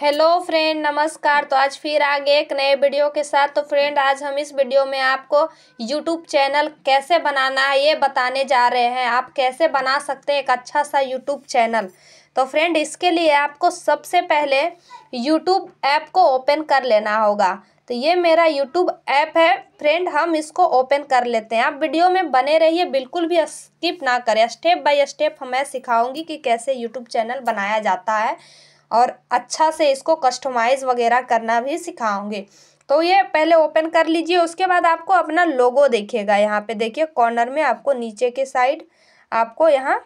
hello friend नमस्कार तो आज फिर आगे एक नए वीडियो के साथ तो फ्रेंड आज हम इस वीडियो में आपको यूट्यूब चैनल कैसे बनाना है ये बताने जा रहे हैं आप कैसे बना सकते हैं एक अच्छा सा यूट्यूब चैनल तो फ्रेंड इसके लिए आपको सबसे पहले यूट्यूब ऐप को ओपन कर लेना होगा तो ये मेरा यूट्यूब ऐप है फ्रेंड हम इसको ओपन कर लेते हैं आप वीडियो में बने रहिए बिल्कुल भी स्किप ना करें स्टेप बाई स्टेप हमें सिखाऊंगी कि कैसे यूट्यूब चैनल बनाया जाता है और अच्छा से इसको कस्टमाइज़ वगैरह करना भी सिखाओगे तो ये पहले ओपन कर लीजिए उसके बाद आपको अपना लोगो देखेगा यहाँ पे देखिए कॉर्नर में आपको नीचे के साइड आपको यहाँ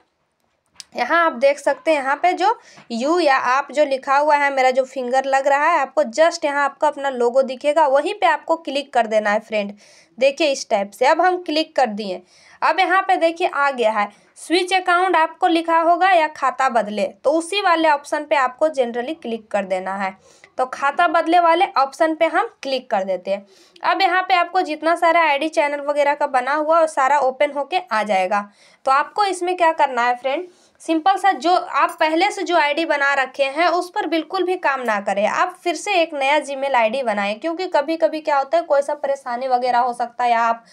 यहाँ आप देख सकते हैं यहाँ पे जो यू या आप जो लिखा हुआ है मेरा जो फिंगर लग रहा है आपको जस्ट यहाँ आपका अपना लोगो दिखेगा वहीं पे आपको क्लिक कर देना है फ्रेंड देखिए इस टाइप से अब हम क्लिक कर दिए अब यहाँ पे देखिए आ गया है स्विच अकाउंट आपको लिखा होगा या खाता बदले तो उसी वाले ऑप्शन पे आपको जनरली क्लिक कर देना है तो खाता बदले वाले ऑप्शन पे हम क्लिक कर देते हैं अब यहाँ पे आपको जितना सारा आईडी चैनल वगैरह का बना हुआ और सारा ओपन होके आ जाएगा तो आपको इसमें क्या करना है फ्रेंड सिंपल सा जो आप पहले से जो आईडी बना रखे हैं उस पर बिल्कुल भी काम ना करें आप फिर से एक नया जीमेल आईडी बनाएं क्योंकि कभी कभी क्या होता है कोई सा परेशानी वगैरह हो सकता है या आप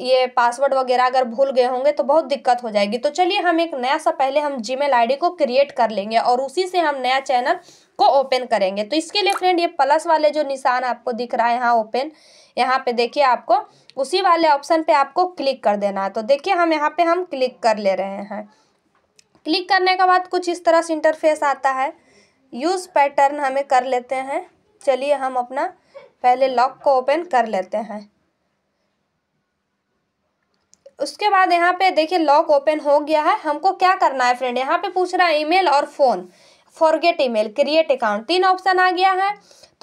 ये पासवर्ड वगैरह अगर भूल गए होंगे तो बहुत दिक्कत हो जाएगी तो चलिए हम एक नया सा पहले हम जी मेल को क्रिएट कर लेंगे और उसी से हम नया चैनल को ओपन करेंगे तो इसके लिए फ्रेंड ये प्लस वाले जो निशान आपको दिख रहा है यहाँ ओपन यहाँ पे देखिए आपको उसी वाले ऑप्शन पे आपको क्लिक कर देना है तो देखिए हम यहाँ पे हम क्लिक कर ले रहे हैं क्लिक करने के बाद कुछ इस तरह से इंटरफेस आता है यूज़ पैटर्न हमें कर लेते हैं चलिए हम अपना पहले लॉक को ओपन कर लेते हैं उसके बाद यहाँ पे देखिए लॉक ओपन हो गया है हमको क्या करना है फ्रेंड यहाँ पे पूछ रहा है ईमेल और phone forget email create account तीन ऑप्शन आ गया है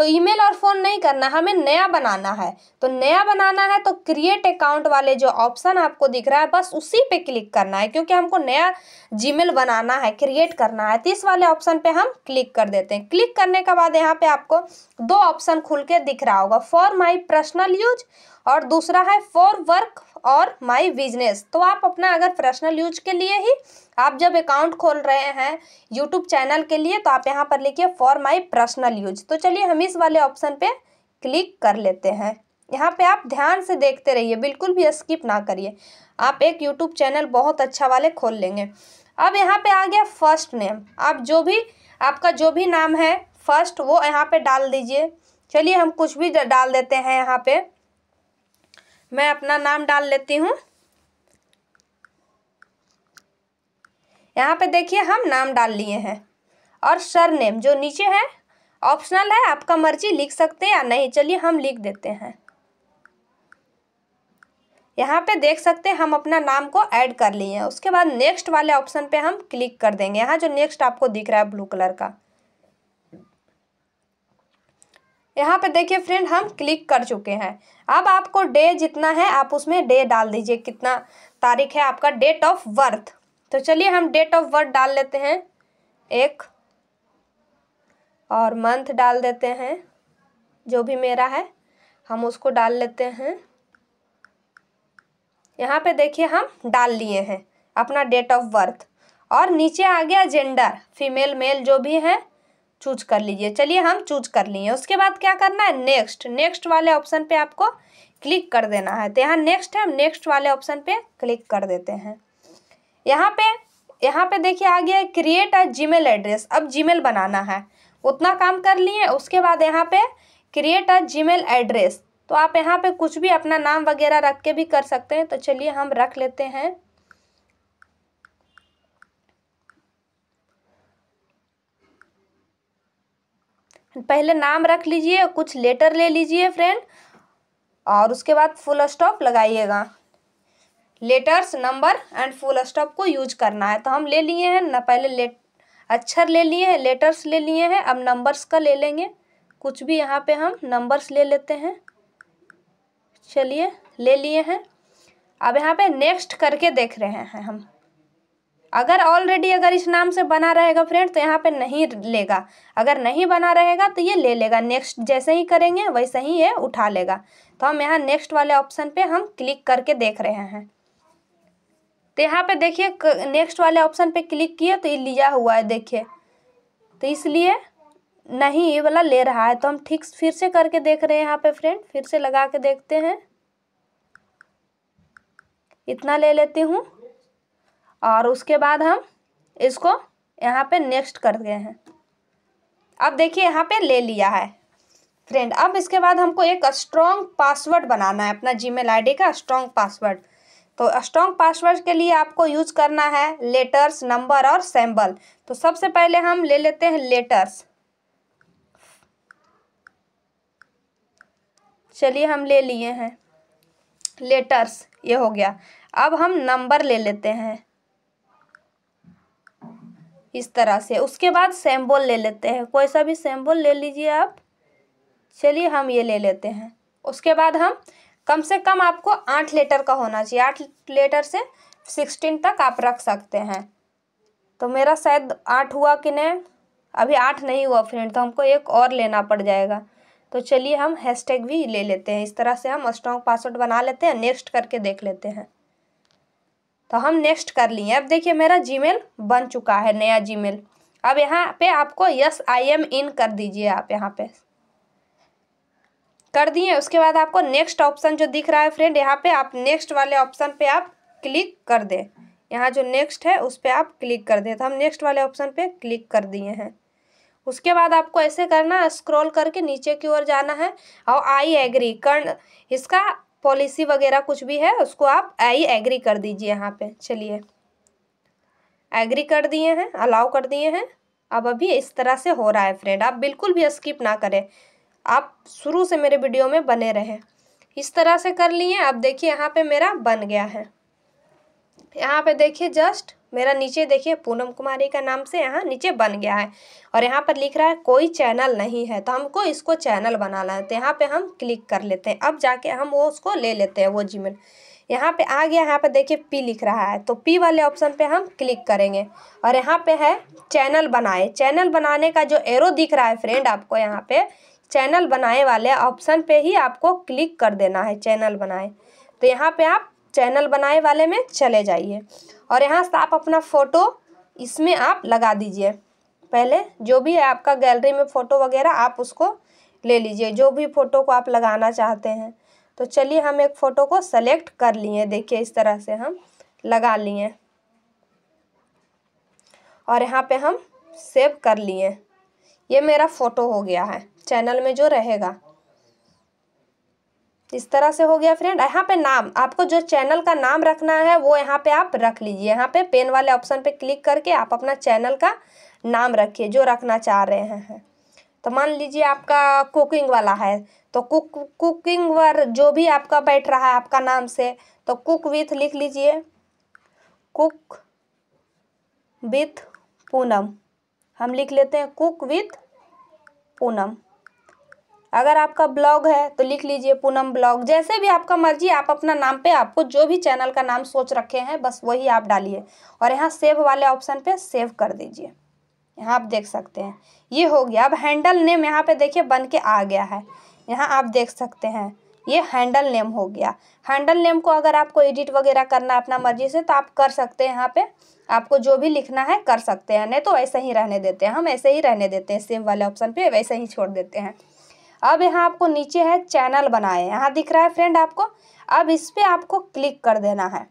तो ईमेल और फ़ोन नहीं करना हमें नया बनाना है तो नया बनाना है तो क्रिएट अकाउंट वाले जो ऑप्शन आपको दिख रहा है बस उसी पे क्लिक करना है क्योंकि हमको नया जीमेल बनाना है क्रिएट करना है तीस तो वाले ऑप्शन पे हम क्लिक कर देते हैं क्लिक करने के बाद यहाँ पे आपको दो ऑप्शन खुल के दिख रहा होगा फॉर माई पर्सनल यूज और दूसरा है फॉर वर्क और माय बिजनेस तो आप अपना अगर पर्सनल यूज के लिए ही आप जब अकाउंट खोल रहे हैं यूट्यूब चैनल के लिए तो आप यहाँ पर लिखिए फॉर माय पर्सनल यूज तो चलिए हम इस इस वाले ऑप्शन पे क्लिक कर लेते हैं यहाँ पे आप ध्यान से देखते रहिए बिल्कुल भी स्किप ना करिए आप एक यूट्यूब चैनल बहुत अच्छा वाले खोल लेंगे अब यहाँ पे आ गया फर्स्ट नेम आप जो भी आपका जो भी नाम है फर्स्ट वो यहाँ पे डाल दीजिए चलिए हम कुछ भी डाल देते हैं यहाँ पे मैं अपना नाम डाल लेती हूँ यहाँ पे देखिए हम नाम डाल लिए हैं और सर नेम जो नीचे है ऑप्शनल है आपका मर्जी लिख सकते हैं या नहीं चलिए हम लिख देते हैं यहाँ पे देख सकते हैं हम अपना नाम को ऐड कर लिए हैं उसके बाद नेक्स्ट वाले ऑप्शन पे हम क्लिक कर देंगे यहाँ जो नेक्स्ट आपको दिख रहा है ब्लू कलर का यहाँ पे देखिए फ्रेंड हम क्लिक कर चुके हैं अब आपको डे जितना है आप उसमें डे डाल दीजिए कितना तारीख है आपका डेट ऑफ बर्थ तो चलिए हम डेट ऑफ बर्थ डाल लेते हैं एक और मंथ डाल देते हैं जो भी मेरा है हम उसको डाल लेते हैं यहाँ पे देखिए हम डाल लिए हैं अपना डेट ऑफ बर्थ और नीचे आ गया जेंडर फीमेल मेल जो भी है चूज कर लीजिए चलिए हम चूज कर लिए उसके बाद क्या करना है नेक्स्ट नेक्स्ट वाले ऑप्शन पे आपको क्लिक कर देना है तो यहाँ नेक्स्ट है हम नेक्स्ट वाले ऑप्शन पे क्लिक कर देते हैं यहाँ पे यहाँ पे देखिए आ गया क्रिएट अ जीमेल एड्रेस अब जीमेल बनाना है उतना काम कर लिए उसके बाद यहाँ पे क्रिएट अ जीमेल एड्रेस तो आप यहाँ पे कुछ भी अपना नाम वगैरह रख के भी कर सकते हैं तो चलिए हम रख लेते हैं पहले नाम रख लीजिए कुछ लेटर ले लीजिए फ्रेंड और उसके बाद फुल स्टॉप लगाइएगा letters number and full stop को यूज करना है तो हम ले लिए हैं ना पहले लेट अक्षर ले लिए हैं लेटर्स ले लिए हैं अब नंबर्स का ले लेंगे कुछ भी यहाँ पे हम नंबर्स ले लेते हैं चलिए ले लिए हैं अब यहाँ पे नेक्स्ट करके देख रहे हैं हम अगर ऑलरेडी अगर इस नाम से बना रहेगा फ्रेंड तो यहाँ पे नहीं लेगा अगर नहीं बना रहेगा तो ये ले लेगा नेक्स्ट जैसे ही करेंगे वैसे ही ये उठा लेगा तो हम यहाँ नेक्स्ट वाले ऑप्शन पे हम क्लिक करके देख रहे हैं तो यहाँ पे देखिए नेक्स्ट वाले ऑप्शन पे क्लिक किए तो ये लिया हुआ है देखिए तो इसलिए नहीं ये वाला ले रहा है तो हम ठीक फिर से करके देख रहे हैं यहाँ पे फ्रेंड फिर से लगा के देखते हैं इतना ले लेती हूँ और उसके बाद हम इसको यहाँ पे नेक्स्ट कर गए हैं अब देखिए यहाँ पे ले लिया है फ्रेंड अब इसके बाद हमको एक स्ट्रॉन्ग पासवर्ड बनाना है अपना जी मेल का स्ट्रॉन्ग पासवर्ड तो स्ट्रॉन्ग पासवर्ड के लिए आपको यूज करना है लेटर्स नंबर और सैम्बल तो सबसे पहले हम ले लेते हैं लेटर्स चलिए हम ले लिए हैं लेटर्स ये हो गया अब हम नंबर ले लेते हैं इस तरह से उसके बाद सैम्बल ले लेते हैं कोई सा भी सैम्बल ले लीजिए आप चलिए हम ये ले लेते हैं उसके बाद हम कम से कम आपको आठ लेटर का होना चाहिए आठ लेटर से सिक्सटीन तक आप रख सकते हैं तो मेरा शायद आठ हुआ कि नहीं अभी आठ नहीं हुआ फ्रेंड तो हमको एक और लेना पड़ जाएगा तो चलिए हम हैशटैग भी ले लेते हैं इस तरह से हम स्ट्रॉन्ग पासवर्ड बना लेते हैं नेक्स्ट करके देख लेते हैं तो हम नेक्स्ट कर लिए अब देखिए मेरा जीमेल बन चुका है नया जीमेल अब यहाँ पे आपको यस आई एम इन कर दीजिए आप यहाँ पे कर दिए उसके बाद आपको नेक्स्ट ऑप्शन जो दिख रहा है फ्रेंड यहाँ पे आप नेक्स्ट वाले ऑप्शन पे आप क्लिक कर दें यहाँ जो नेक्स्ट है उस पर आप क्लिक कर दें तो हम नेक्स्ट वाले ऑप्शन पे क्लिक कर दिए हैं उसके बाद आपको ऐसे करना स्क्रॉल करके नीचे की ओर जाना है और आई एग्री कर्ण इसका पॉलिसी वगैरह कुछ भी है उसको आप आई एग्री कर दीजिए यहाँ पे चलिए एग्री कर दिए हैं अलाउ कर दिए हैं अब अभी इस तरह से हो रहा है फ्रेंड आप बिल्कुल भी स्किप ना करें आप शुरू से मेरे वीडियो में बने रहें इस तरह से कर लिए अब देखिए यहाँ पे मेरा बन गया है यहाँ पे देखिए जस्ट मेरा नीचे देखिए पूनम कुमारी का नाम से यहाँ नीचे बन गया है और यहाँ पर लिख रहा है कोई चैनल नहीं है तो हमको इसको चैनल बनाना है तो यहाँ पे हम क्लिक कर लेते हैं अब जाके हम वो उसको ले लेते हैं वो जीमेल यहाँ पे आ गया यहाँ पे देखिए पी लिख रहा है तो पी वाले ऑप्शन पे हम क्लिक करेंगे और यहाँ पे है चैनल बनाए चैनल बनाने का जो एरो दिख रहा है फ्रेंड आपको यहाँ पे चैनल बनाए वाले ऑप्शन पे ही आपको क्लिक कर देना है चैनल बनाए तो यहाँ पे आप चैनल बनाए वाले में चले जाइए और यहाँ से आप अपना फ़ोटो इसमें आप लगा दीजिए पहले जो भी है आपका गैलरी में फ़ोटो वगैरह आप उसको ले लीजिए जो भी फ़ोटो को आप लगाना चाहते हैं तो चलिए हम एक फ़ोटो को सेलेक्ट कर लिए देखिए इस तरह से हम लगा लिए और यहाँ पे हम सेव कर लिए ये मेरा फ़ोटो हो गया है चैनल में जो रहेगा इस तरह से हो गया फ्रेंड यहाँ पे नाम आपको जो चैनल का नाम रखना है वो यहाँ पे आप रख लीजिए यहाँ पे पेन वाले ऑप्शन पे क्लिक करके आप अपना चैनल का नाम रखिए जो रखना चाह रहे हैं तो मान लीजिए आपका कुकिंग वाला है तो कुक कुकिंग वर जो भी आपका बैठ रहा है आपका नाम से तो कुक विथ लिख लीजिए कुक विथ पूनम हम लिख लेते हैं कुक विथ पूनम अगर आपका ब्लॉग है तो लिख लीजिए पूनम ब्लॉग जैसे भी आपका मर्जी आप अपना नाम पे आपको जो भी चैनल का नाम सोच रखे हैं बस वही आप डालिए और यहाँ सेव वाले ऑप्शन पे सेव कर दीजिए यहाँ आप देख सकते हैं ये हो गया अब हैंडल नेम यहाँ पे देखिए बन के आ गया है यहाँ आप देख सकते हैं ये हैंडल नेम हो गया हैंडल नेम को अगर आपको एडिट वगैरह करना अपना मर्जी से तो आप कर सकते हैं यहाँ पे आपको जो भी लिखना है कर सकते हैं नहीं तो ऐसे ही रहने देते हैं हम ऐसे ही रहने देते हैं सेम वाले ऑप्शन पे वैसे ही छोड़ देते हैं अब यहाँ आपको नीचे है चैनल बनाए यहाँ दिख रहा है फ्रेंड आपको अब इस पर आपको क्लिक कर देना है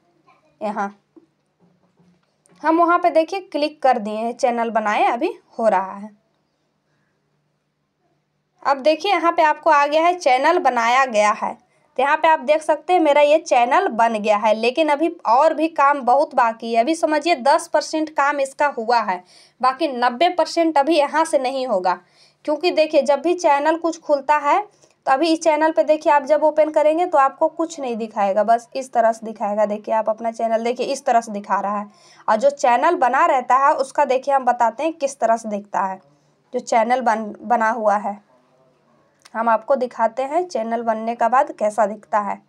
यहाँ हम वहाँ पे देखिए क्लिक कर दिए हैं चैनल बनाए अभी हो रहा है अब देखिए यहाँ पे आपको आ गया है चैनल बनाया गया है तो यहाँ पे आप देख सकते हैं मेरा ये चैनल बन गया है लेकिन अभी और भी काम बहुत बाकी है अभी समझिए दस परसेंट काम इसका हुआ है बाकी नब्बे परसेंट अभी यहाँ से नहीं होगा क्योंकि देखिए जब भी चैनल कुछ खुलता है तो अभी इस चैनल पे देखिए आप जब ओपन करेंगे तो आपको कुछ नहीं दिखाएगा बस इस तरह से दिखाएगा देखिए आप अपना चैनल देखिए इस तरह से दिखा रहा है और जो चैनल बना रहता है उसका देखिए हम बताते हैं किस तरह से दिखता है जो चैनल बन बना हुआ है हम आपको दिखाते हैं चैनल बनने का बाद कैसा दिखता है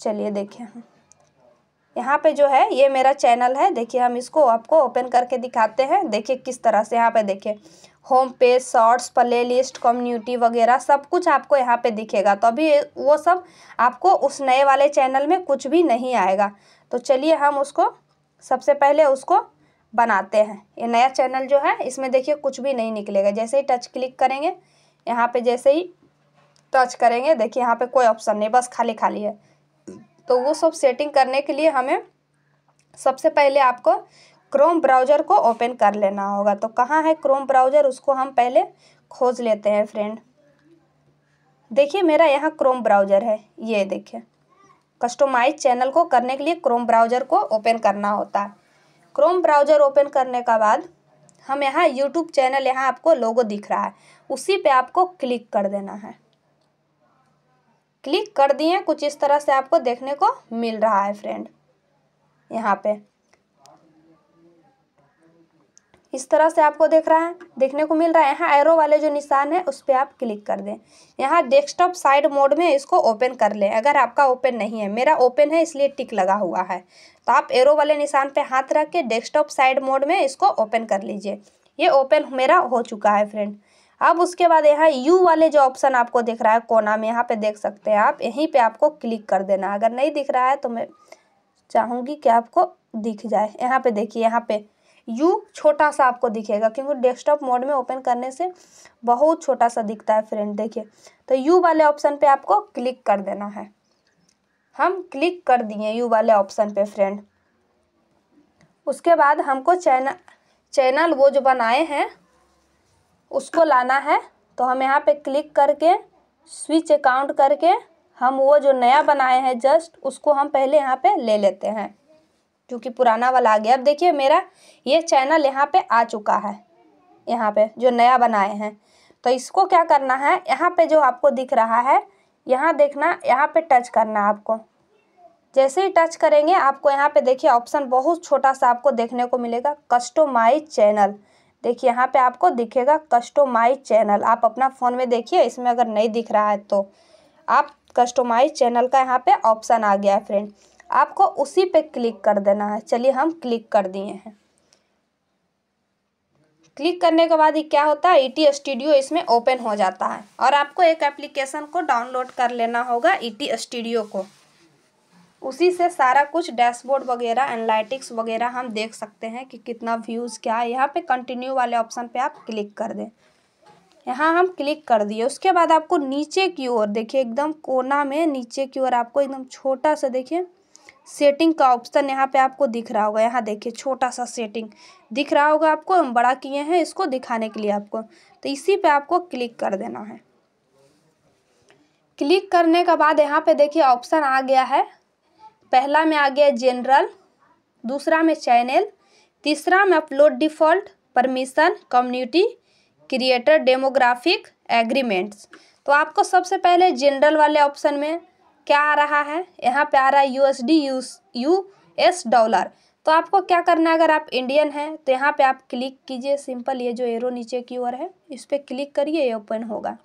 चलिए देखिए हम यहाँ पे जो है ये मेरा चैनल है देखिए हम इसको आपको ओपन करके दिखाते हैं देखिए किस तरह से यहाँ पे देखिए home page shorts playlist community वगैरह सब कुछ आपको यहाँ पे दिखेगा तो अभी वो सब आपको उस नए वाले चैनल में कुछ भी नहीं आएगा तो चलिए हम उसको सबसे पहले उसको बनाते हैं ये नया चैनल जो है इसमें देखिए कुछ भी नहीं निकलेगा जैसे ही टच क्लिक करेंगे यहाँ पे जैसे ही टच करेंगे देखिए यहाँ पे कोई ऑप्शन नहीं बस खाली खाली है तो वो सब सेटिंग करने के लिए हमें सबसे पहले आपको क्रोम ब्राउज़र को ओपन कर लेना होगा तो कहाँ है क्रोम ब्राउज़र उसको हम पहले खोज लेते हैं फ्रेंड देखिए मेरा यहाँ क्रोम ब्राउज़र है ये देखिए कस्टोमाइज चैनल को करने के लिए क्रोम ब्राउज़र को ओपन करना होता है क्रोम ब्राउज़र ओपन करने का बाद हम यहाँ यूट्यूब चैनल यहाँ आपको लोगो दिख रहा है उसी पे आपको क्लिक कर देना है क्लिक कर दिए कुछ इस तरह से आपको देखने को मिल रहा है फ्रेंड यहाँ पे इस तरह से आपको देख रहा है देखने को मिल रहा है यहाँ एरो वाले जो निशान है उस पर आप क्लिक कर दें यहाँ डेस्कटॉप साइड मोड में इसको ओपन कर लें अगर आपका ओपन नहीं है मेरा ओपन है इसलिए टिक लगा हुआ है तो आप एरो वाले निशान पे हाथ रख के डेस्कटॉप साइड मोड में इसको ओपन कर लीजिए ये ओपन मेरा हो चुका है फ्रेंड अब उसके बाद यहाँ यू वाले जो ऑप्शन आपको दिख रहा है कोना में यहाँ पे देख सकते हैं आप यहीं पे आपको क्लिक कर देना अगर नहीं दिख रहा है तो मैं चाहूँगी कि आपको दिख जाए यहाँ पे देखिए यहाँ पे यू छोटा सा आपको दिखेगा क्योंकि डेस्कटॉप मोड में ओपन करने से बहुत छोटा सा दिखता है फ्रेंड देखिए तो यू वाले ऑप्शन पर आपको क्लिक कर देना है हम क्लिक कर दिए यू वाले ऑप्शन पर फ्रेंड उसके बाद हमको चैनल चैनल वो जो बनाए हैं उसको लाना है तो हम यहाँ पे क्लिक करके स्विच अकाउंट करके हम वो जो नया बनाए हैं जस्ट उसको हम पहले यहाँ पे ले लेते हैं क्योंकि पुराना वाला आ गया अब देखिए मेरा ये चैनल यहाँ पे आ चुका है यहाँ पे जो नया बनाए हैं तो इसको क्या करना है यहाँ पे जो आपको दिख रहा है यहाँ देखना यहाँ पे टच करना है आपको जैसे ही टच करेंगे आपको यहाँ पे देखिए ऑप्शन बहुत छोटा सा आपको देखने को मिलेगा कस्टोमाइज चैनल देखिए यहाँ पे आपको दिखेगा कस्टोमाइज चैनल आप अपना फ़ोन में देखिए इसमें अगर नहीं दिख रहा है तो आप कस्टोमाइज चैनल का यहाँ पे ऑप्शन आ गया है फ्रेंड आपको उसी पे क्लिक कर देना है चलिए हम क्लिक कर दिए हैं क्लिक करने के बाद ही क्या होता है ई e स्टूडियो इसमें ओपन हो जाता है और आपको एक एप्लीकेशन को डाउनलोड कर लेना होगा ई e स्टूडियो को उसी से सारा कुछ डैशबोर्ड वगैरह एनालिटिक्स वगैरह हम देख सकते हैं कि कितना व्यूज़ क्या है यहाँ पे कंटिन्यू वाले ऑप्शन पे आप क्लिक कर दें यहाँ हम क्लिक कर दिए उसके बाद आपको नीचे की ओर देखिए एकदम कोना में नीचे की ओर आपको एकदम छोटा सा देखिए सेटिंग का ऑप्शन यहाँ पे आपको दिख रहा होगा यहाँ देखिए छोटा सा सेटिंग दिख रहा होगा आपको हम बड़ा किए हैं इसको दिखाने के लिए आपको तो इसी पे आपको क्लिक कर देना है क्लिक करने के बाद यहाँ पे देखिए ऑप्शन आ गया है पहला में आ गया जनरल दूसरा में चैनल तीसरा में upload default permission community creator demographic agreements तो आपको सबसे पहले जनरल वाले ऑप्शन में क्या आ रहा है यहाँ पे आ रहा है U S D U S dollar तो आपको क्या करना है अगर आप इंडियन हैं तो यहाँ पे आप क्लिक कीजिए सिंपल ये जो एरो नीचे की ओर है इस पर क्लिक करिए ये ओपन होगा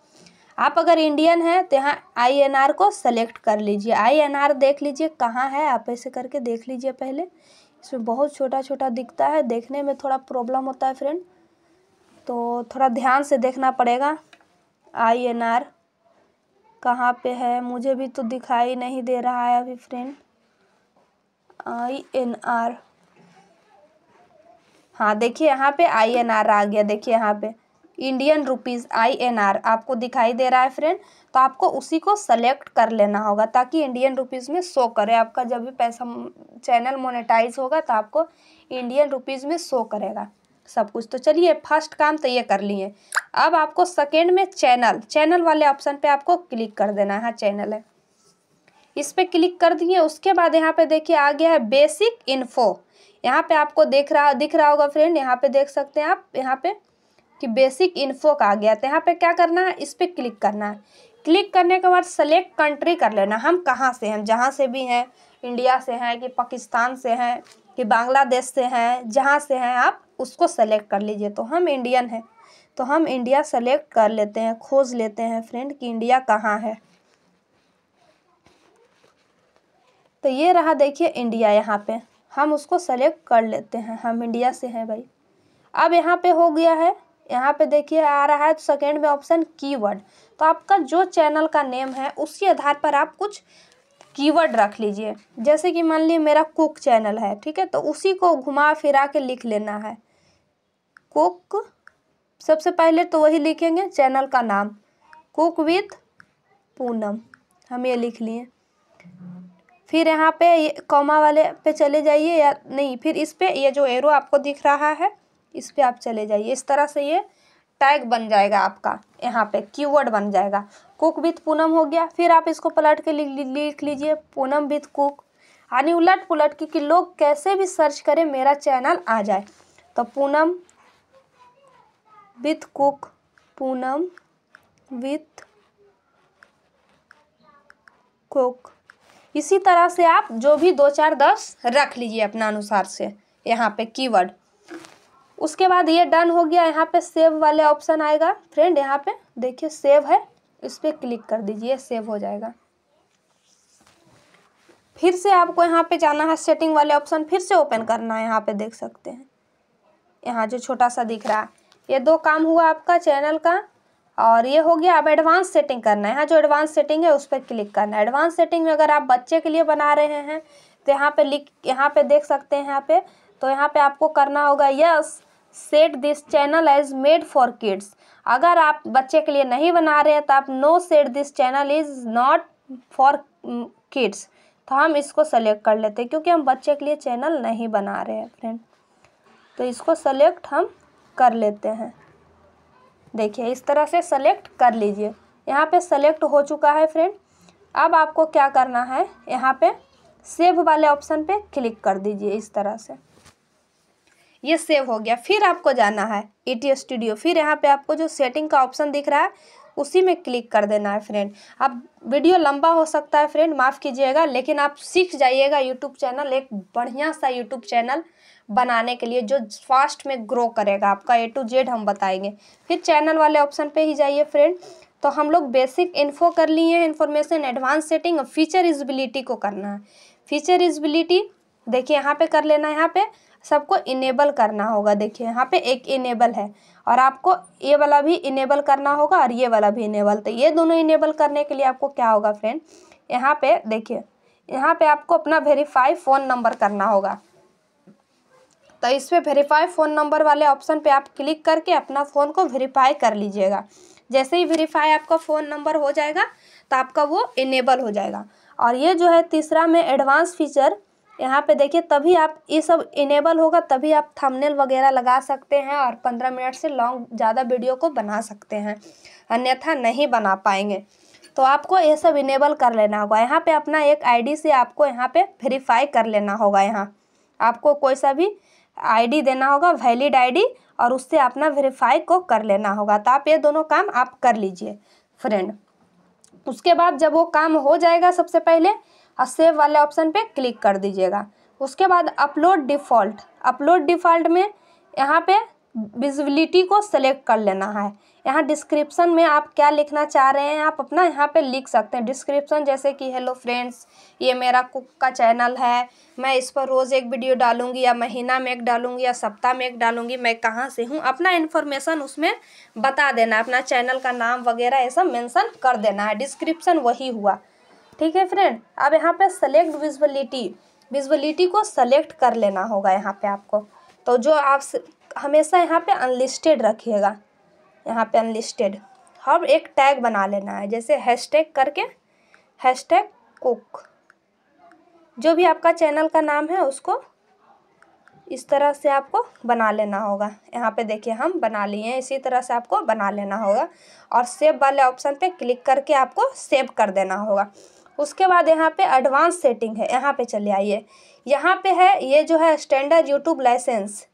आप अगर इंडियन हैं तो यहाँ आई को सेलेक्ट कर लीजिए आई देख लीजिए कहाँ है आप ऐसे करके देख लीजिए पहले इसमें बहुत छोटा छोटा दिखता है देखने में थोड़ा प्रॉब्लम होता है फ्रेंड तो थोड़ा ध्यान से देखना पड़ेगा आई एन आर कहाँ पर है मुझे भी तो दिखाई नहीं दे रहा है अभी फ्रेंड आई एन आर हाँ देखिए यहाँ पे आई एन आर आ गया देखिए यहाँ पे Indian rupees I N R आपको दिखाई दे रहा है फ्रेंड तो आपको उसी को सेलेक्ट कर लेना होगा ताकि इंडियन रुपीज़ में शो करे आपका जब भी पैसा चैनल मोनेटाइज होगा तो आपको इंडियन रुपीज़ में शो करेगा सब कुछ तो चलिए फर्स्ट काम तो ये कर लिए अब आपको सेकेंड में चैनल चैनल वाले ऑप्शन पर आपको क्लिक कर देना है हाँ चैनल है इस पर क्लिक कर दिए उसके बाद यहाँ पर देखिए आ गया है बेसिक इन्फो यहाँ पे आपको देख रहा दिख रहा होगा फ्रेंड यहाँ पे देख सकते हैं आप यहाँ पे कि बेसिक इन्फो आ गया तो यहाँ पे क्या करना है इस पर क्लिक करना है क्लिक करने के बाद सेलेक्ट कंट्री कर लेना हम कहाँ से हैं जहाँ से भी हैं इंडिया से हैं कि पाकिस्तान से हैं कि बांग्लादेश से हैं जहाँ से हैं आप उसको सेलेक्ट कर लीजिए तो हम इंडियन हैं तो हम इंडिया सेलेक्ट कर लेते हैं खोज लेते हैं फ्रेंड कि इंडिया कहाँ है तो ये रहा देखिए इंडिया यहाँ पे हम उसको सेलेक्ट कर लेते हैं हम इंडिया से हैं भाई अब यहाँ पे हो गया है यहाँ पे देखिए आ रहा है सेकेंड तो में ऑप्शन कीवर्ड तो आपका जो चैनल का नेम है उसके आधार पर आप कुछ कीवर्ड रख लीजिए जैसे कि मान लीजिए मेरा कुक चैनल है ठीक है तो उसी को घुमा फिरा के लिख लेना है कुक सबसे पहले तो वही लिखेंगे चैनल का नाम कुक विथ पूनम हम ये लिख लिए फिर यहाँ पे कॉमा वाले पे चले जाइए या नहीं फिर इस पे ये जो एरो आपको दिख रहा है इस पर आप चले जाइए इस तरह से ये टैग बन जाएगा आपका यहाँ पे कीवर्ड बन जाएगा कुक विथ पूनम हो गया फिर आप इसको पलट के लिख लीजिए पूनम विथ कुक यानी उलट पुलट क्योंकि लोग कैसे भी सर्च करें मेरा चैनल आ जाए तो Poonam with cook Poonam with cook इसी तरह से आप जो भी दो चार दस रख लीजिए अपना अनुसार से यहाँ पे कीवर्ड उसके बाद ये डन हो गया यहाँ पे सेव वाले ऑप्शन आएगा फ्रेंड यहाँ पे देखिए सेव है इस पर क्लिक कर दीजिए सेव हो जाएगा फिर से आपको यहाँ पे जाना है सेटिंग वाले ऑप्शन फिर से ओपन करना है यहाँ पे देख सकते हैं यहाँ जो छोटा सा दिख रहा है ये दो काम हुआ आपका चैनल का और ये हो गया अब एडवांस सेटिंग करना है यहाँ जो एडवांस सेटिंग है उस पर क्लिक करना है एडवांस सेटिंग में अगर आप बच्चे के लिए बना रहे हैं तो यहाँ पे लिख यहाँ पे देख सकते हैं यहाँ पे तो यहाँ पे आपको करना होगा yes set this channel is made for kids अगर आप बच्चे के लिए नहीं बना रहे हैं तो आप no set this channel is not for kids तो हम इसको सेलेक्ट कर लेते हैं क्योंकि हम बच्चे के लिए चैनल नहीं बना रहे हैं फ्रेंड तो इसको सेलेक्ट हम कर लेते हैं देखिए इस तरह से सेलेक्ट कर लीजिए यहाँ पे सेलेक्ट हो चुका है फ्रेंड अब आपको क्या करना है यहाँ पे सेव वाले ऑप्शन पे क्लिक कर दीजिए इस तरह से ये सेव हो गया फिर आपको जाना है ई स्टूडियो फिर यहाँ पे आपको जो सेटिंग का ऑप्शन दिख रहा है उसी में क्लिक कर देना है फ्रेंड अब वीडियो लंबा हो सकता है फ्रेंड माफ़ कीजिएगा लेकिन आप सीख जाइएगा यूट्यूब चैनल एक बढ़िया सा यूट्यूब चैनल बनाने के लिए जो फास्ट में ग्रो करेगा आपका ए टू जेड हम बताएंगे फिर चैनल वाले ऑप्शन पे ही जाइए फ्रेंड तो हम लोग बेसिक इन्फो कर लिए हैं इन्फॉर्मेशन एडवांस सेटिंग और फीचर इजबिलिटी को करना है फीचर इजबिलिटी देखिए यहाँ पे कर लेना है यहाँ पे सबको इनेबल करना होगा देखिए यहाँ पे एक इनेबल है और आपको ये वाला भी इनेबल करना होगा और ये वाला भी इनेबल तो ये दोनों इनेबल करने के लिए आपको क्या होगा फ्रेंड यहाँ पे देखिए यहाँ पे आपको अपना वेरीफाई फ़ोन नंबर करना होगा तो इस पर वेरीफाई फ़ोन नंबर वाले ऑप्शन पे आप क्लिक करके अपना फ़ोन को वेरीफाई कर लीजिएगा जैसे ही वेरीफाई आपका फ़ोन नंबर हो जाएगा तो आपका वो इनेबल हो जाएगा और ये जो है तीसरा में एडवांस फीचर यहाँ पे देखिए तभी आप ये सब इनेबल होगा तभी आप थंबनेल वगैरह लगा सकते हैं और पंद्रह मिनट से लॉन्ग ज़्यादा वीडियो को बना सकते हैं अन्यथा नहीं बना पाएंगे तो आपको ये सब इनेबल कर लेना होगा यहाँ पे अपना एक आईडी से आपको यहाँ पे वेरीफाई कर लेना होगा यहाँ आपको कोई सा भी आईडी देना होगा वैलिड आईडी और उससे अपना वेरीफाई को कर लेना होगा तो आप ये दोनों काम आप कर लीजिए फ्रेंड उसके बाद जब वो काम हो जाएगा सबसे पहले और सेव वाले ऑप्शन पे क्लिक कर दीजिएगा उसके बाद अपलोड डिफ़ॉल्ट अपलोड डिफ़ॉल्ट में यहाँ पे विजिबिलिटी को सेलेक्ट कर लेना है यहाँ डिस्क्रिप्शन में आप क्या लिखना चाह रहे हैं आप अपना यहाँ पे लिख सकते हैं डिस्क्रिप्शन जैसे कि हेलो फ्रेंड्स ये मेरा कुक का चैनल है मैं इस पर रोज़ एक वीडियो डालूंगी या महीना में एक डालूंगी या सप्ताह में एक डालूंगी मैं कहाँ से हूँ अपना इन्फॉर्मेशन उसमें बता देना अपना चैनल का नाम वगैरह ये सब मेंशन कर देना है डिस्क्रिप्शन वही हुआ ठीक है फ्रेंड अब यहाँ पे सेलेक्ट विजुअलिटी विजुअलिटी को सेलेक्ट कर लेना होगा यहाँ पे आपको तो जो आप हमेशा यहाँ पे अनलिस्टेड रखिएगा यहाँ पे अनलिस्टेड हम एक टैग बना लेना है जैसे हैशटैग करके हैशटैग कुक जो भी आपका चैनल का नाम है उसको इस तरह से आपको बना लेना होगा यहाँ पे देखिए हम बना लिए हैं इसी तरह से आपको बना लेना होगा और सेव वाले ऑप्शन पे क्लिक करके आपको सेव कर देना होगा उसके बाद यहाँ पे एडवांस सेटिंग है यहाँ पे चले आइए यहाँ पे है ये जो है स्टैंडर्ड यूट्यूब लाइसेंस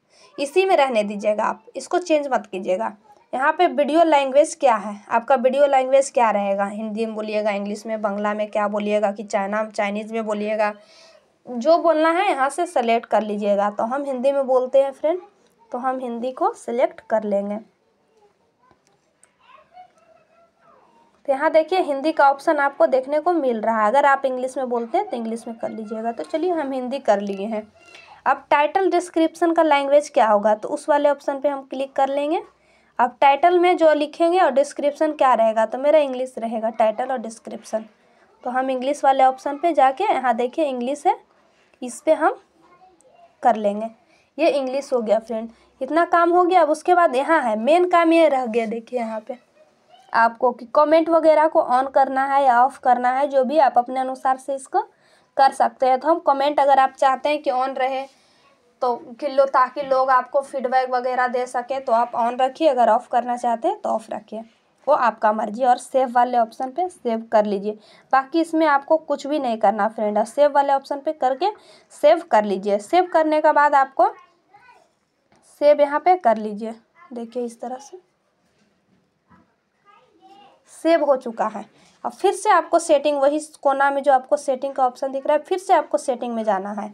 इसी में रहने दीजिएगा आप इसको चेंज मत कीजिएगा यहाँ पे वीडियो लैंग्वेज क्या है आपका वीडियो लैंग्वेज क्या रहेगा हिंदी में बोलिएगा इंग्लिश में बंगला में क्या बोलिएगा कि चाइना चाइनीज़ में बोलिएगा जो बोलना है यहाँ से सेलेक्ट कर लीजिएगा तो हम हिंदी में बोलते हैं फ्रेंड तो हम हिंदी को सिलेक्ट कर लेंगे तो यहाँ देखिए हिंदी का ऑप्शन आपको देखने को मिल रहा है अगर आप इंग्लिश में बोलते हैं तो इंग्लिश में कर लीजिएगा तो चलिए हम हिंदी कर लिए हैं अब टाइटल डिस्क्रिप्शन का लैंग्वेज क्या होगा तो उस वाले ऑप्शन पे हम क्लिक कर लेंगे अब टाइटल में जो लिखेंगे और डिस्क्रिप्शन क्या रहेगा तो मेरा इंग्लिश रहेगा टाइटल और डिस्क्रिप्शन तो हम इंग्लिश वाले ऑप्शन पे जाके यहाँ देखिए इंग्लिश है इस पर हम कर लेंगे ये इंग्लिश हो गया फ्रेंड इतना काम हो गया अब उसके बाद यहाँ है मेन काम ये रह गया देखिए यहाँ पर आपको कि कमेंट वगैरह को ऑन करना है या ऑफ करना है जो भी आप अपने अनुसार से इसको कर सकते हैं तो हम कमेंट अगर आप चाहते हैं कि ऑन रहे तो कि लो ताकि लोग आपको फीडबैक वगैरह दे सकें तो आप ऑन रखिए अगर ऑफ़ करना चाहते हैं तो ऑफ़ रखिए वो आपका मर्जी और सेव वाले ऑप्शन पे सेव कर लीजिए बाकी इसमें आपको कुछ भी नहीं करना फ्रेंड और सेव वाले ऑप्शन पे करके सेव कर लीजिए सेव करने के बाद आपको सेव यहाँ पे कर लीजिए देखिए इस तरह से सेव हो चुका है अब फिर से आपको सेटिंग वही कोना में जो आपको सेटिंग का ऑप्शन दिख रहा है फिर से आपको सेटिंग में जाना है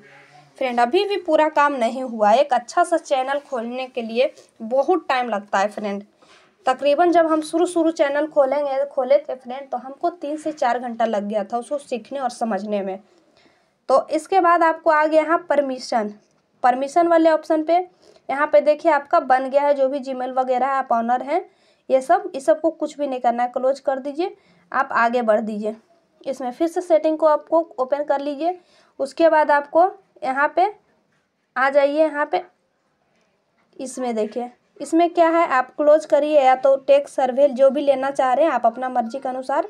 फ्रेंड अभी भी पूरा काम नहीं हुआ एक अच्छा सा चैनल खोलने के लिए बहुत टाइम लगता है फ्रेंड तकरीबन जब हम शुरू शुरू चैनल खोलेंगे खोले थे फ्रेंड तो हमको तीन से चार घंटा लग गया था उसको सीखने और समझने में तो इसके बाद आपको आ गया यहाँ परमिशन परमिशन वाले ऑप्शन पे यहाँ पे देखिए आपका बन गया है जो भी जीमेल वगैरह आप ऑनर हैं ये सब इस सब को कुछ भी नहीं करना है क्लोज कर दीजिए आप आगे बढ़ दीजिए इसमें फिर से सेटिंग को आपको ओपन कर लीजिए उसके बाद आपको यहाँ पे आ जाइए यहाँ पे इसमें देखिए इसमें क्या है आप क्लोज करिए या तो टैक्स सर्वे जो भी लेना चाह रहे हैं आप अपना मर्जी के अनुसार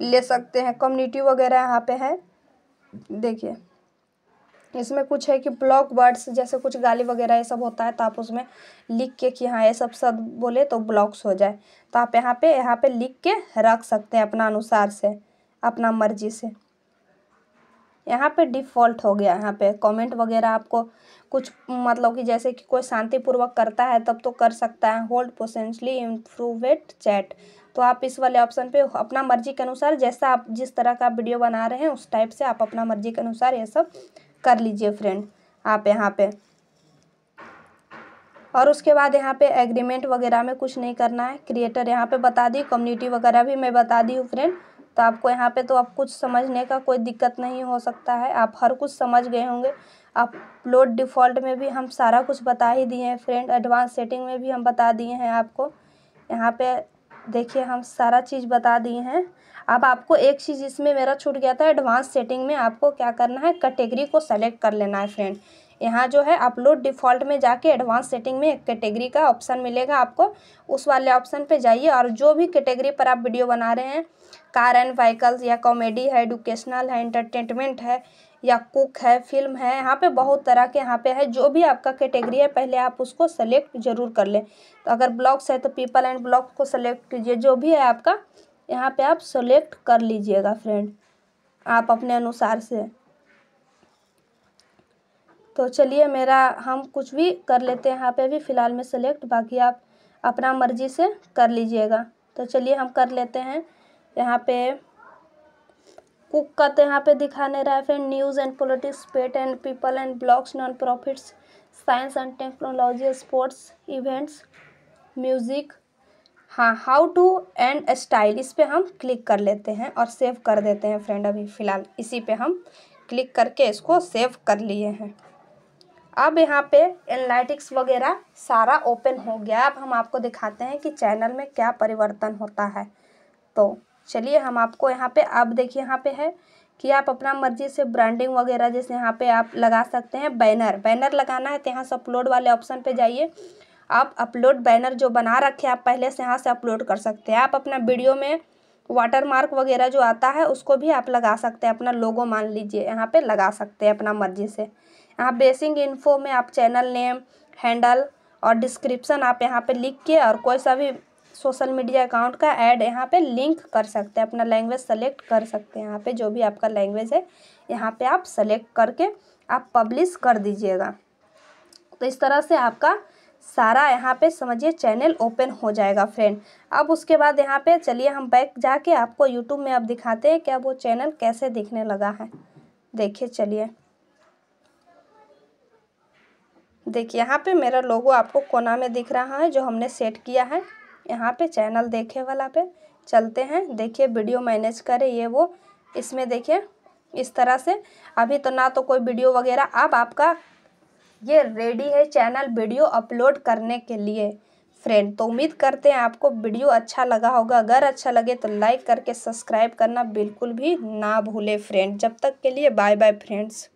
ले सकते हैं कम्युनिटी वगैरह यहाँ पे है देखिए इसमें कुछ है कि ब्लॉक वर्ड्स जैसे कुछ गाली वगैरह ये सब होता है तो आप उसमें लिख के कि हाँ ये सब शब्द बोले तो ब्लॉक्स हो जाए तो आप यहाँ पे यहाँ पे लिख के रख सकते हैं अपना अनुसार से अपना मर्जी से यहाँ पे डिफ़ॉल्ट हो गया यहाँ पे कमेंट वगैरह आपको कुछ मतलब कि जैसे कि कोई शांतिपूर्वक करता है तब तो कर सकता है होल्ड पोसेंशली इम्प्रूवेट चैट तो आप इस वाले ऑप्शन पे अपना मर्जी के अनुसार जैसा आप जिस तरह का वीडियो बना रहे हैं उस टाइप से आप अपना मर्जी के अनुसार ये सब कर लीजिए फ्रेंड आप यहाँ पे और उसके बाद यहाँ पे एग्रीमेंट वगैरह में कुछ नहीं करना है क्रिएटर यहाँ पे बता दी कम्युनिटी वगैरह भी मैं बता दी हूँ फ्रेंड तो आपको यहाँ पे तो आप कुछ समझने का कोई दिक्कत नहीं हो सकता है आप हर कुछ समझ गए होंगे अपलोड डिफ़ॉल्ट में भी हम सारा कुछ बता ही दिए हैं फ्रेंड एडवांस सेटिंग में भी हम बता दिए हैं आपको यहाँ पे देखिए हम सारा चीज़ बता दिए हैं अब आपको एक चीज़ इसमें मेरा छूट गया था एडवांस सेटिंग में आपको क्या करना है कैटेगरी को सेलेक्ट कर लेना है फ्रेंड यहाँ जो है अपलोड डिफ़ॉल्ट में जाके एडवांस सेटिंग में एक कैटेगरी का ऑप्शन मिलेगा आपको उस वाले ऑप्शन पे जाइए और जो भी कैटेगरी पर आप वीडियो बना रहे हैं कार एंड व्हीकल्स या कॉमेडी है एडुकेशनल है एंटरटेनमेंट है या कुक है फिल्म है यहाँ पे बहुत तरह के यहाँ पे है जो भी आपका कैटेगरी है पहले आप उसको सेलेक्ट जरूर कर लें तो अगर ब्लॉग्स है तो पीपल एंड ब्लॉग को सेलेक्ट कीजिए जो भी है आपका यहाँ पे आप सेलेक्ट कर लीजिएगा फ्रेंड आप अपने अनुसार से तो चलिए मेरा हम कुछ भी कर लेते हैं यहाँ पे भी फ़िलहाल में सेलेक्ट बाकी आप अपना मर्ज़ी से कर लीजिएगा तो चलिए हम कर लेते हैं यहाँ पे कुक का तो यहाँ पे दिखाने रहा है friend news and politics pet and people and blogs non profits science and technology sports events music हाँ हाउ टू एंड स्टाइल इस पर हम क्लिक कर लेते हैं और सेव कर देते हैं फ्रेंड अभी फ़िलहाल इसी पे हम क्लिक करके इसको सेव कर लिए हैं अब यहाँ पे एनलाइटिक्स वगैरह सारा ओपन हो गया अब हम आपको दिखाते हैं कि चैनल में क्या परिवर्तन होता है तो चलिए हम आपको यहाँ पे अब देखिए यहाँ पे है कि आप अपना मर्जी से ब्रांडिंग वगैरह जैसे यहाँ पे आप लगा सकते हैं बैनर बैनर लगाना है तो यहाँ से अपलोड वाले ऑप्शन पे जाइए आप अपलोड बैनर जो बना रखे आप पहले से यहाँ से अपलोड कर सकते हैं आप अपना वीडियो में वाटर मार्क वगैरह जो आता है उसको भी आप लगा सकते हैं अपना लोगो मान लीजिए यहाँ पे लगा सकते हैं अपना मर्जी से यहाँ बेसिंग इन्फो में आप चैनल नेम हैंडल और डिस्क्रिप्शन आप यहाँ पे लिख के और कोई सा भी सोशल मीडिया अकाउंट का ऐड यहाँ पे लिंक कर सकते हैं अपना लैंग्वेज सेलेक्ट कर सकते हैं यहाँ पे जो भी आपका लैंग्वेज है यहाँ पे आप सेलेक्ट करके आप पब्लिश कर दीजिएगा तो इस तरह से आपका सारा यहाँ पे समझिए चैनल ओपन हो जाएगा फ्रेंड अब उसके बाद यहाँ पे चलिए हम बैक जाके आपको यूट्यूब में अब दिखाते हैं क्या वो चैनल कैसे दिखने लगा है देखिए चलिए देखिए यहाँ पे मेरा लोगो आपको कोना में दिख रहा है जो हमने सेट किया है यहाँ पे चैनल देखे वाला पे चलते हैं देखिए वीडियो मैनेज करें ये वो इसमें देखिए इस तरह से अभी तो ना तो कोई वीडियो वगैरह अब आपका ये रेडी है चैनल वीडियो अपलोड करने के लिए फ्रेंड तो उम्मीद करते हैं आपको वीडियो अच्छा लगा होगा अगर अच्छा लगे तो लाइक करके सब्सक्राइब करना बिल्कुल भी ना भूले फ्रेंड जब तक के लिए बाय बाय फ्रेंड्स